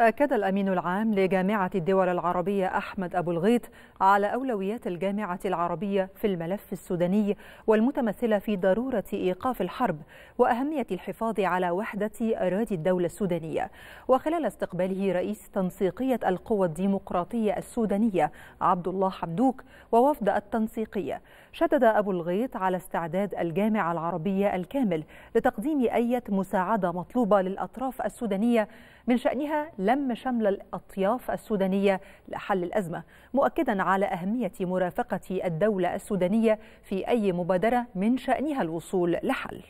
أكد الأمين العام لجامعة الدول العربية أحمد أبو الغيط على أولويات الجامعة العربية في الملف السوداني والمتمثلة في ضرورة إيقاف الحرب وأهمية الحفاظ على وحدة أراضي الدولة السودانية وخلال استقباله رئيس تنسيقية القوى الديمقراطية السودانية عبد الله حمدوك ووفد التنسيقية شدد أبو الغيط على استعداد الجامعة العربية الكامل لتقديم أي مساعدة مطلوبة للأطراف السودانية من شأنها لم شمل الأطياف السودانية لحل الأزمة مؤكدا على أهمية مرافقة الدولة السودانية في أي مبادرة من شأنها الوصول لحل